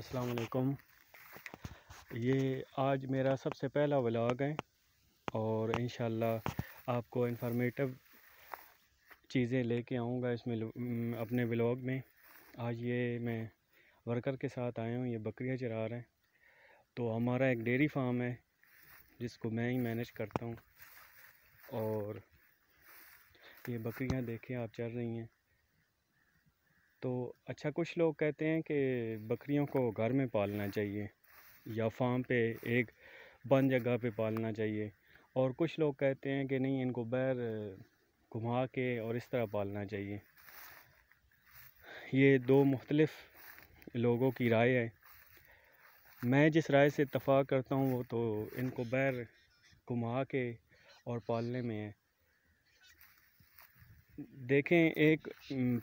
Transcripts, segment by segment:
असलकुम ये आज मेरा सबसे पहला व्लाग है और इन आपको इन्फॉर्मेटिव चीज़ें लेके आऊँगा इसमें अपने व्लाग में आज ये मैं वर्कर के साथ आया हूँ ये बकरियाँ चरा रहे हैं तो हमारा एक डेयरी फार्म है जिसको मैं ही मैनेज करता हूँ और ये बकरियाँ देखें आप चल रही हैं तो अच्छा कुछ लोग कहते हैं कि बकरियों को घर में पालना चाहिए या फार्म पे एक बंद जगह पे पालना चाहिए और कुछ लोग कहते हैं कि नहीं इनको बैर घुमा के और इस तरह पालना चाहिए ये दो मुख्तलफ़ लोगों की राय है मैं जिस राय से इतफा करता हूँ वो तो इनको बैर घुमा के और पालने में है देखें एक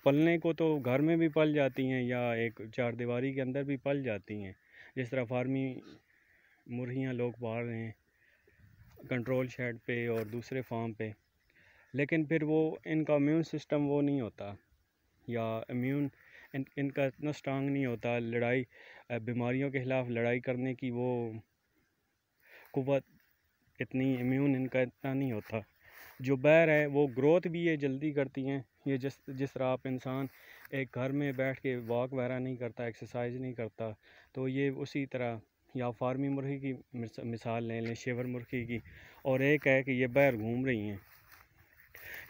पलने को तो घर में भी पल जाती हैं या एक चार दीवारी के अंदर भी पल जाती हैं जिस तरह फार्मी मुरहियाँ लोग पाल रहे हैं कंट्रोल शेड पे और दूसरे फार्म पे लेकिन फिर वो इनका इम्यून सिस्टम वो नहीं होता या इम्यून इन, इनका इतना स्ट्रांग नहीं होता लड़ाई बीमारियों के ख़िलाफ़ लड़ाई करने की वो कुत इतनी इम्यून इनका इतना नहीं होता जो बैर हैं वो ग्रोथ भी ये जल्दी करती हैं ये जिस जिस तरह आप इंसान एक घर में बैठ के वॉक वगैरह नहीं करता एक्सरसाइज नहीं करता तो ये उसी तरह या फार्मी मुर्गी की मिसाल ले लें शेवर मुर्गी की और एक है कि ये बैर घूम रही हैं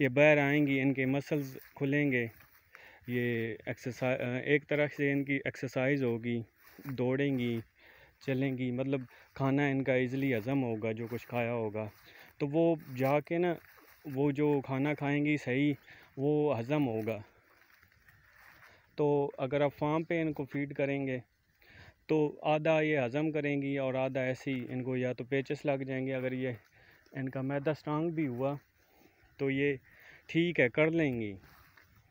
ये बैर आएंगी इनके मसल्स खुलेंगे ये एक्सरसाइज एक तरह से इनकी एक्सरसाइज होगी दौड़ेंगी चलेंगी मतलब खाना इनका इजीली हज़म होगा जो कुछ खाया होगा तो वो जाके ना वो जो खाना खाएंगी सही वो हज़म होगा तो अगर आप फार्म पे इनको फीड करेंगे तो आधा ये हज़म करेंगी और आधा ऐसी इनको या तो पेचस लग जाएंगे अगर ये इनका मैदा स्ट्रांग भी हुआ तो ये ठीक है कर लेंगी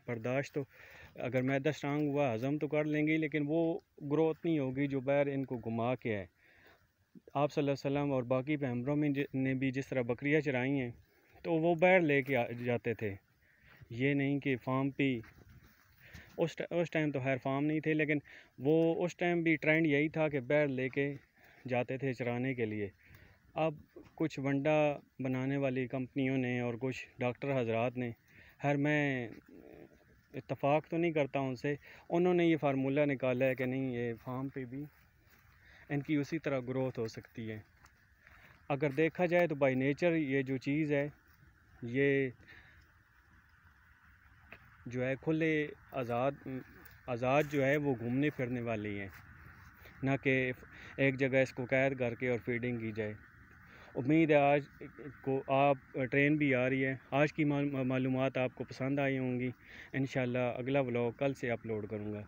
बर्दाश्त तो अगर मैदा स्ट्रांग हुआ हज़म तो कर लेंगी लेकिन वो ग्रोथ नहीं होगी जो बैर इनको घुमा के है आप वसल्लम और बाकी पैम्बरों में ने भी जिस तरह बकरियाँ चराई हैं तो वो बैर ले के जाते थे ये नहीं कि फार्म पे उस उस टाइम तो हैर फार्म नहीं थे लेकिन वो उस टाइम भी ट्रेंड यही था कि बैर के जाते थे चराने के लिए अब कुछ वंडा बनाने वाली कंपनियों ने और कुछ डॉक्टर हजरात ने हर मैं इतफ़ाक़ तो नहीं करता उनसे उन्होंने ये फार्मूला निकाला है कि नहीं ये फार्म पे भी इनकी उसी तरह ग्रोथ हो सकती है अगर देखा जाए तो बाय नेचर ये जो चीज़ है ये जो है खुले आज़ाद आज़ाद जो है वो घूमने फिरने वाली हैं ना कि एक जगह इसको कैद करके और फीडिंग की जाए उम्मीद है आज को आप ट्रेन भी आ रही है आज की मालूम आपको पसंद आई होंगी इन अगला व्लॉग कल से अपलोड करूँगा